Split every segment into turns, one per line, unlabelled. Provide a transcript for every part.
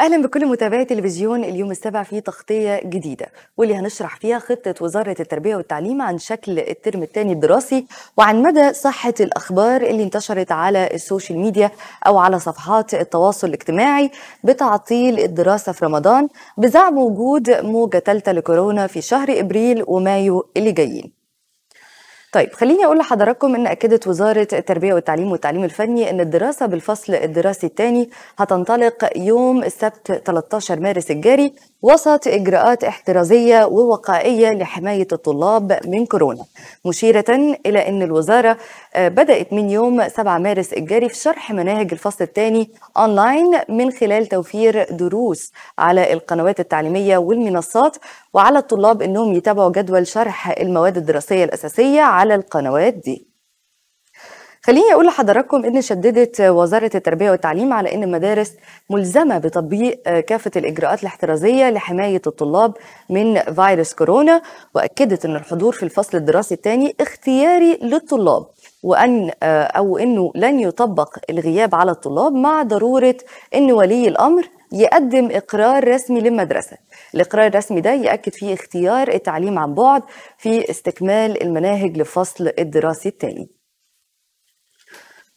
اهلا بكل متابعي تلفزيون اليوم السابع في تغطيه جديده واللي هنشرح فيها خطه وزاره التربيه والتعليم عن شكل الترم الثاني الدراسي وعن مدى صحه الاخبار اللي انتشرت على السوشيال ميديا او على صفحات التواصل الاجتماعي بتعطيل الدراسه في رمضان بزعم وجود موجه ثالثه لكورونا في شهر ابريل ومايو اللي جايين طيب خليني اقول لحضراتكم ان اكدت وزاره التربيه والتعليم والتعليم الفني ان الدراسه بالفصل الدراسي الثاني هتنطلق يوم السبت 13 مارس الجاري وسط اجراءات احترازيه ووقائيه لحمايه الطلاب من كورونا مشيره الى ان الوزاره آه، بدات من يوم 7 مارس الجاري في شرح مناهج الفصل الثاني اونلاين من خلال توفير دروس على القنوات التعليميه والمنصات وعلى الطلاب انهم يتابعوا جدول شرح المواد الدراسيه الاساسيه على القنوات دي خليني اقول لحضراتكم ان شددت وزاره التربيه والتعليم على ان المدارس ملزمه بتطبيق كافه الاجراءات الاحترازيه لحمايه الطلاب من فيروس كورونا واكدت ان الحضور في الفصل الدراسي الثاني اختياري للطلاب وان او انه لن يطبق الغياب على الطلاب مع ضروره ان ولي الامر يقدم إقرار رسمي للمدرسة الإقرار الرسمي ده يأكد فيه اختيار التعليم عن بعد في استكمال المناهج للفصل الدراسي التالي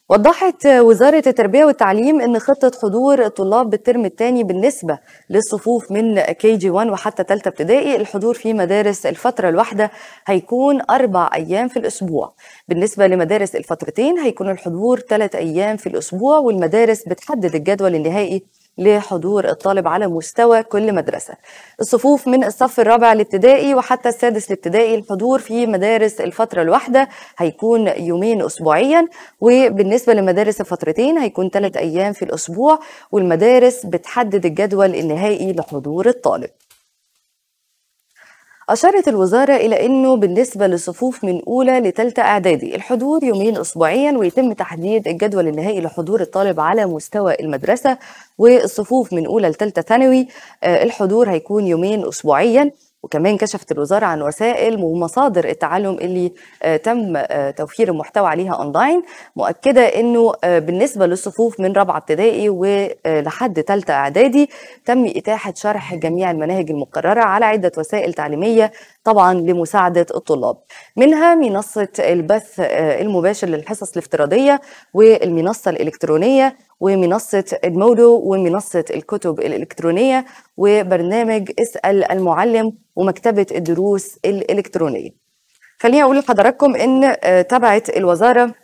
وضحت وزارة التربية والتعليم أن خطة حضور الطلاب بالترم الثاني بالنسبة للصفوف من كي جي 1 وحتى ثالثة ابتدائي الحضور في مدارس الفترة الواحدة هيكون أربع أيام في الأسبوع بالنسبة لمدارس الفترتين هيكون الحضور ثلاث أيام في الأسبوع والمدارس بتحدد الجدول النهائي لحضور الطالب على مستوى كل مدرسة الصفوف من الصف الرابع الابتدائي وحتى السادس الابتدائي الحضور في مدارس الفترة الواحدة هيكون يومين أسبوعيا وبالنسبة لمدارس الفترتين هيكون ثلاث أيام في الأسبوع والمدارس بتحدد الجدول النهائي لحضور الطالب أشارت الوزارة إلى أنه بالنسبة لصفوف من أولى لتالتة إعدادي الحضور يومين أسبوعيا ويتم تحديد الجدول النهائي لحضور الطالب على مستوى المدرسة والصفوف من أولى لتالتة ثانوي آه، الحضور هيكون يومين أسبوعيا وكمان كشفت الوزارة عن وسائل ومصادر التعلم اللي آه، تم آه، توفير المحتوى عليها أونلاين مؤكدة أنه آه، بالنسبة للصفوف من رابعة ابتدائي ولحد ثالثة إعدادي تم إتاحة شرح جميع المناهج المقررة على عدة وسائل تعليمية طبعا لمساعدة الطلاب منها منصة البث المباشر للحصص الافتراضية والمنصة الإلكترونية ومنصة ادمودو ومنصة الكتب الإلكترونية وبرنامج اسأل المعلم ومكتبة الدروس الإلكترونية خليني أقول لحضراتكم إن آه، تبعت الوزارة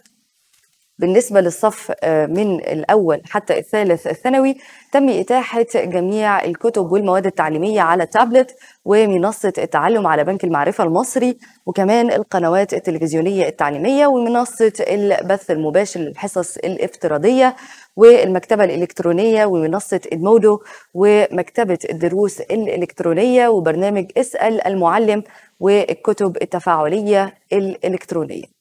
بالنسبة للصف آه، من الأول حتى الثالث الثانوي تم إتاحة جميع الكتب والمواد التعليمية على التابلت ومنصة التعلم على بنك المعرفة المصري وكمان القنوات التلفزيونية التعليمية ومنصة البث المباشر للحصص الافتراضية والمكتبة الإلكترونية ومنصة إدمودو ومكتبة الدروس الإلكترونية وبرنامج اسأل المعلم والكتب التفاعلية الإلكترونية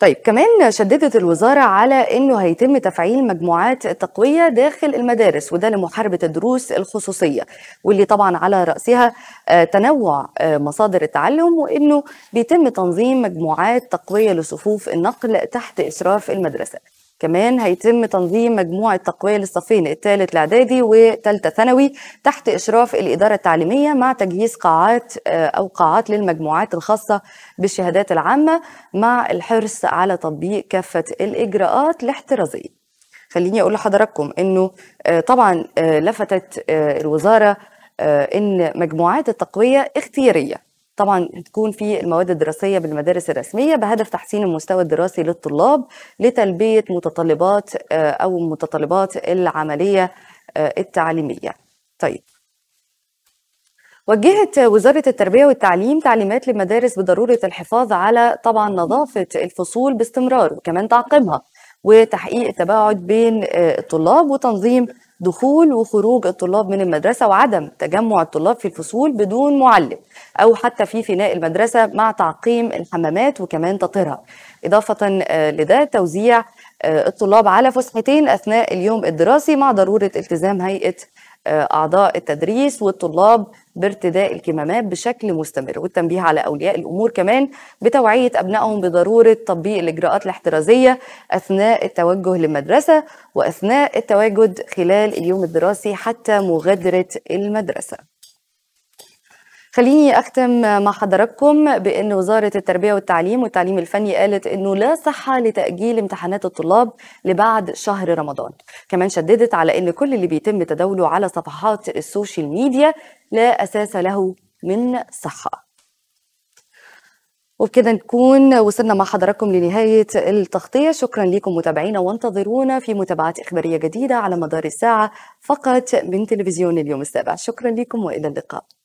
طيب كمان شددت الوزارة على أنه هيتم تفعيل مجموعات تقوية داخل المدارس وده لمحاربة الدروس الخصوصية واللي طبعا على رأسها آه، تنوع آه، مصادر التعلم وأنه بيتم تنظيم مجموعات تقوية لصفوف النقل تحت إسراف المدرسة كمان هيتم تنظيم مجموعة تقوية للصفين الثالث الإعدادي وثالثة ثانوي تحت إشراف الإدارة التعليمية مع تجهيز قاعات آه، أو قاعات للمجموعات الخاصة بالشهادات العامة مع الحرص على تطبيق كافة الإجراءات الاحترازية خليني أقول لحضراتكم أنه آه، طبعا آه، لفتت الوزارة أن مجموعات التقوية اختيارية طبعا تكون في المواد الدراسيه بالمدارس الرسميه بهدف تحسين المستوى الدراسي للطلاب لتلبيه متطلبات آه، او متطلبات العمليه آه، التعليميه. طيب وجهت وزارة التربية والتعليم تعليمات للمدارس بضرورة الحفاظ على طبعا نظافة الفصول باستمرار وكمان تعقيمها وتحقيق التباعد بين آه، الطلاب وتنظيم دخول وخروج الطلاب من المدرسة وعدم تجمع الطلاب في الفصول بدون معلم أو حتى في فناء المدرسة مع تعقيم الحمامات وكمان تطهيرها إضافة لده آه، توزيع آه، الطلاب على فسحتين أثناء اليوم الدراسي مع ضرورة التزام هيئة آه، اعضاء التدريس والطلاب بارتداء الكمامات بشكل مستمر والتنبيه على اولياء الامور كمان بتوعيه ابنائهم بضروره تطبيق الاجراءات الاحترازيه اثناء التوجه للمدرسه واثناء التواجد خلال اليوم الدراسي حتى مغادره المدرسه خليني أختم مع حضراتكم بأن وزارة التربية والتعليم والتعليم الفني قالت أنه لا صحة لتأجيل امتحانات الطلاب لبعد شهر رمضان كمان شددت على أن كل اللي بيتم تداوله على صفحات السوشيال ميديا لا أساس له من صحة وبكده نكون وصلنا مع حضراتكم لنهاية التغطية شكرا لكم متابعينا وانتظرونا في متابعات إخبارية جديدة على مدار الساعة فقط من تلفزيون اليوم السابع شكرا لكم وإلى اللقاء